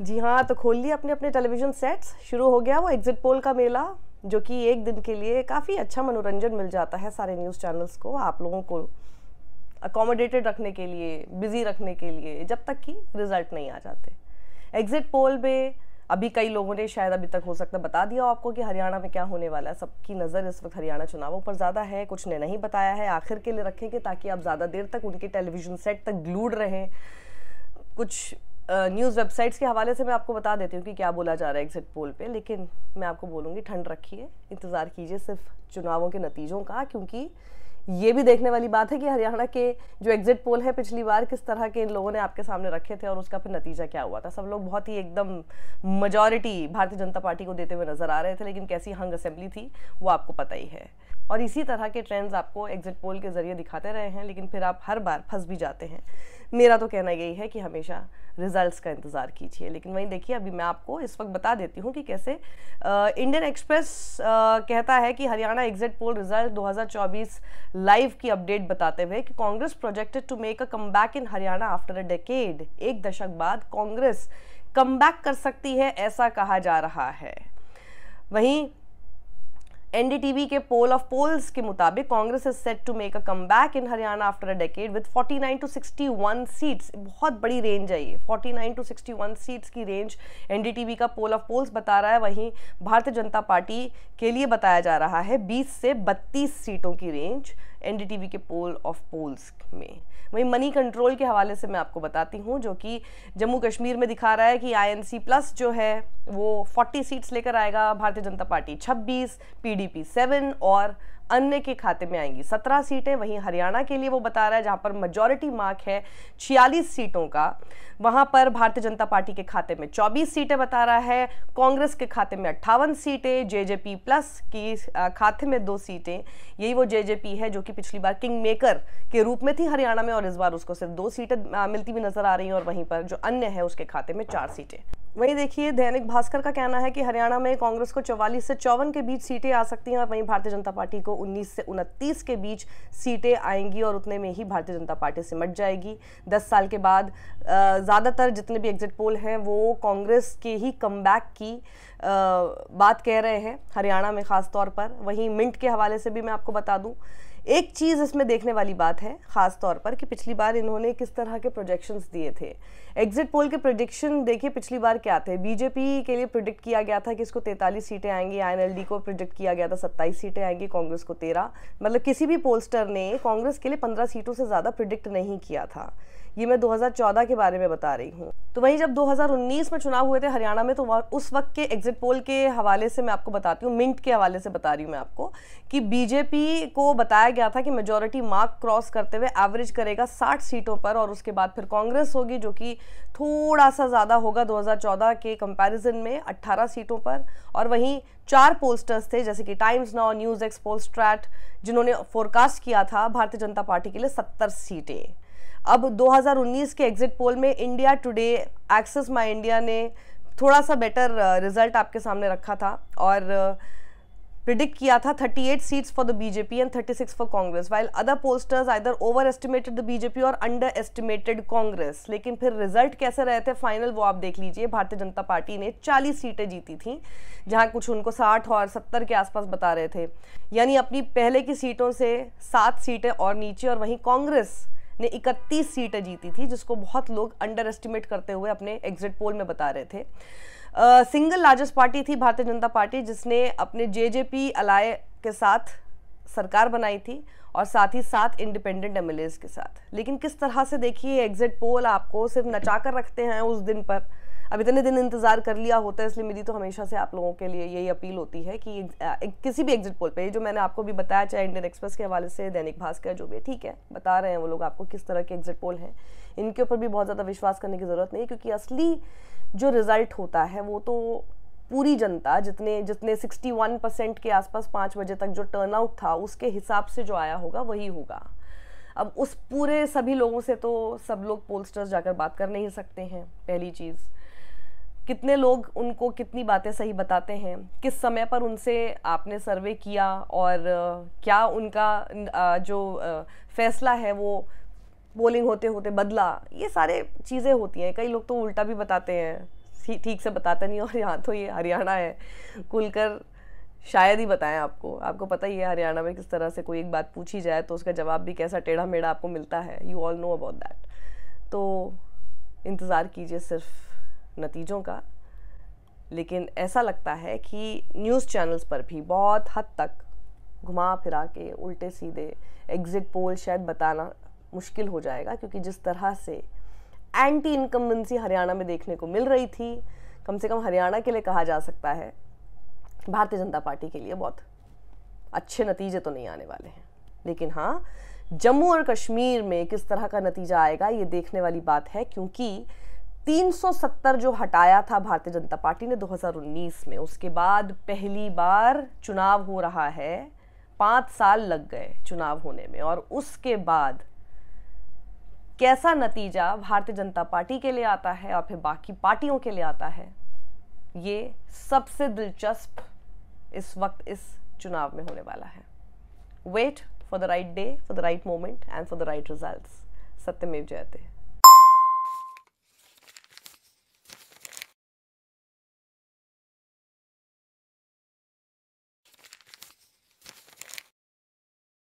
जी हाँ तो खोल लिया अपने अपने टेलीविज़न सेट्स शुरू हो गया वो एग्ज़िट पोल का मेला जो कि एक दिन के लिए काफ़ी अच्छा मनोरंजन मिल जाता है सारे न्यूज़ चैनल्स को आप लोगों को अकोमोडेटेड रखने के लिए बिज़ी रखने के लिए जब तक कि रिज़ल्ट नहीं आ जाते एग्ज़िट पोल में अभी कई लोगों ने शायद अभी तक हो सकता बता दिया आपको कि हरियाणा में क्या होने वाला है सबकी नज़र इस वक्त हरियाणा चुनावों पर ज़्यादा है कुछ ने नहीं बताया है आखिर के लिए रखेंगे ताकि आप ज़्यादा देर तक उनके टेलीविज़न सेट तक ग्लूड रहें कुछ न्यूज़ वेबसाइट्स के हवाले से मैं आपको बता देती हूँ कि क्या बोला जा रहा है एग्जिट पोल पे लेकिन मैं आपको बोलूँगी ठंड रखिए इंतज़ार कीजिए सिर्फ चुनावों के नतीजों का क्योंकि ये भी देखने वाली बात है कि हरियाणा के जो एग्जिट पोल है पिछली बार किस तरह के इन लोगों ने आपके सामने रखे थे और उसका फिर नतीजा क्या हुआ था सब लोग बहुत ही एकदम मजॉरिटी भारतीय जनता पार्टी को देते हुए नज़र आ रहे थे लेकिन कैसी हंग असेंबली थी वो आपको पता ही है और इसी तरह के ट्रेंड्स आपको एग्जिट पोल के ज़रिए दिखाते रहे हैं लेकिन फिर आप हर बार फंस भी जाते हैं मेरा तो कहना यही है कि हमेशा रिजल्ट्स का इंतज़ार कीजिए लेकिन वहीं देखिए अभी मैं आपको इस वक्त बता देती हूँ कि कैसे इंडियन एक्सप्रेस कहता है कि Haryana exit poll result 2024 live की अपडेट बताते हुए कि Congress projected to make a come in Haryana after a decade एक दशक बाद कांग्रेस कम कर सकती है ऐसा कहा जा रहा है वहीं एनडीटीवी के पोल ऑफ पोल्स के मुताबिक Congress is set to make a comeback in Haryana after a decade with 49 to 61 seats बहुत बड़ी रेंज है ये 49 टू 61 सीट्स की रेंज एनडीटीवी का पोल ऑफ पोल्स बता रहा है वहीं भारतीय जनता पार्टी के लिए बताया जा रहा है 20 से 32 सीटों की रेंज एन के पोल ऑफ पोल्स में वहीं मनी कंट्रोल के हवाले से मैं आपको बताती हूँ जो कि जम्मू कश्मीर में दिखा रहा है कि आई प्लस जो है वो 40 सीट्स लेकर आएगा भारतीय जनता पार्टी 26 पीडीपी 7 और अन्य के खाते में आएंगी सत्रह सीटें वहीं हरियाणा के लिए वो बता रहा है जहां पर मेजोरिटी मार्क है छियालीस सीटों का वहां पर भारतीय जनता पार्टी के खाते में चौबीस सीटें बता रहा है कांग्रेस के खाते में अट्ठावन सीटें जेजेपी प्लस की खाते में दो सीटें यही वो जेजेपी है जो कि पिछली बार किंग मेकर के रूप में थी हरियाणा में और इस बार उसको सिर्फ दो सीटें मिलती हुई नजर आ रही है और वहीं पर जो अन्य है उसके खाते में चार सीटें वहीं देखिए दैनिक भास्कर का कहना है कि हरियाणा में कांग्रेस को 44 से चौवन के बीच सीटें आ सकती हैं और वहीं भारतीय जनता पार्टी को 19 से उनतीस के बीच सीटें आएंगी और उतने में ही भारतीय जनता पार्टी सिमट जाएगी 10 साल के बाद ज़्यादातर जितने भी एग्जिट पोल हैं वो कांग्रेस के ही कम की बात कह रहे हैं हरियाणा में ख़ास तौर पर वहीं मिंट के हवाले से भी मैं आपको बता दूं एक चीज़ इसमें देखने वाली बात है ख़ास तौर पर कि पिछली बार इन्होंने किस तरह के प्रोजेक्शंस दिए थे एग्जिट पोल के प्रोजेक्शन देखिए पिछली बार क्या थे बीजेपी के लिए प्रोडिक्ट किया गया था कि इसको तैंतालीस सीटें आएंगी आईएनएलडी को प्रोडिक्ट किया गया था सत्ताईस सीटें आएंगी कांग्रेस को तेरह मतलब किसी भी पोलस्टर ने कांग्रेस के लिए पंद्रह सीटों से ज़्यादा प्रोडिक्ट नहीं किया था ये मैं 2014 के बारे में बता रही हूँ तो वहीं जब 2019 में चुनाव हुए थे हरियाणा में तो उस वक्त के एग्जिट पोल के हवाले से मैं आपको बताती हूँ मिंट के हवाले से बता रही हूँ मैं आपको कि बीजेपी को बताया गया था कि मेजोरिटी मार्क क्रॉस करते हुए एवरेज करेगा 60 सीटों पर और उसके बाद फिर कांग्रेस होगी जो कि थोड़ा सा ज़्यादा होगा 2014 के कंपेरिजन में अट्ठारह सीटों पर और वहीं चार पोस्टर्स थे जैसे कि Times Now News X poll जिन्होंने फोरकास्ट किया था भारतीय जनता पार्टी के लिए सत्तर सीटें अब 2019 के एग्जिट पोल में India Today Axis My India ने थोड़ा सा बेटर रिजल्ट uh, आपके सामने रखा था और प्रिडिक्ट uh, किया था 38 seats for the BJP and 36 while other pollsters either over estimated the BJP और अंडर एस्टिमेटेड कांग्रेस लेकिन फिर रिजल्ट कैसे रहे थे फाइनल वो आप देख लीजिए भारतीय जनता पार्टी ने 40 सीटें जीती थी जहां कुछ उनको 60 और 70 के आसपास बता रहे थे यानी अपनी पहले की सीटों से सात सीटें और नीचे और वहीं कांग्रेस ने 31 सीटें जीती थी जिसको बहुत लोग अंडर एस्टिमेट करते हुए अपने एग्जिट पोल में बता रहे थे सिंगल लार्जेस्ट पार्टी थी भारतीय जनता पार्टी जिसने अपने पी अलाय के साथ सरकार बनाई थी और साथ ही साथ इंडिपेंडेंट एम के साथ लेकिन किस तरह से देखिए एग्जिट पोल आपको सिर्फ नचा कर रखते हैं उस दिन पर अब इतने दिन इंतज़ार कर लिया होता है इसलिए मेरी तो हमेशा से आप लोगों के लिए यही अपील होती है कि किसी भी एग्जिट पोल पे जो मैंने आपको भी बताया चाहे इंडियन एक्सप्रेस के हवाले से दैनिक भास्कर जो भी ठीक है बता रहे हैं वो लोग आपको किस तरह के एग्जिट पोल हैं इनके ऊपर भी बहुत ज़्यादा विश्वास करने की ज़रूरत नहीं क्योंकि असली जो रिज़ल्ट होता है वो तो पूरी जनता जितने जितने 61 परसेंट के आसपास पाँच बजे तक जो टर्नआउट था उसके हिसाब से जो आया होगा वही होगा अब उस पूरे सभी लोगों से तो सब लोग पोलस्टर्स जाकर बात कर नहीं सकते हैं पहली चीज़ कितने लोग उनको कितनी बातें सही बताते हैं किस समय पर उनसे आपने सर्वे किया और क्या उनका जो फैसला है वो पोलिंग होते होते बदला ये सारे चीज़ें होती हैं कई लोग तो उल्टा भी बताते हैं ठीक से बताते नहीं और यहाँ तो ये हरियाणा है कुलकर शायद ही बताएं आपको आपको पता ही है हरियाणा में किस तरह से कोई एक बात पूछी जाए तो उसका जवाब भी कैसा टेढ़ा मेढ़ा आपको मिलता है you all know about that तो इंतज़ार कीजिए सिर्फ नतीजों का लेकिन ऐसा लगता है कि न्यूज़ चैनल्स पर भी बहुत हद तक घुमा फिरा के उल्टे सीधे एग्ज़िट पोल शायद बताना मुश्किल हो जाएगा क्योंकि जिस तरह से एंटी इनकम्बेंसी हरियाणा में देखने को मिल रही थी कम से कम हरियाणा के लिए कहा जा सकता है भारतीय जनता पार्टी के लिए बहुत अच्छे नतीजे तो नहीं आने वाले हैं लेकिन हाँ जम्मू और कश्मीर में किस तरह का नतीजा आएगा ये देखने वाली बात है क्योंकि 370 जो हटाया था भारतीय जनता पार्टी ने 2019 में उसके बाद पहली बार चुनाव हो रहा है पाँच साल लग गए चुनाव होने में और उसके बाद कैसा नतीजा भारतीय जनता पार्टी के लिए आता है और फिर बाकी पार्टियों के लिए आता है ये सबसे दिलचस्प इस वक्त इस चुनाव में होने वाला है wait for the right day for the right moment and for the right result सत्यमेव जयते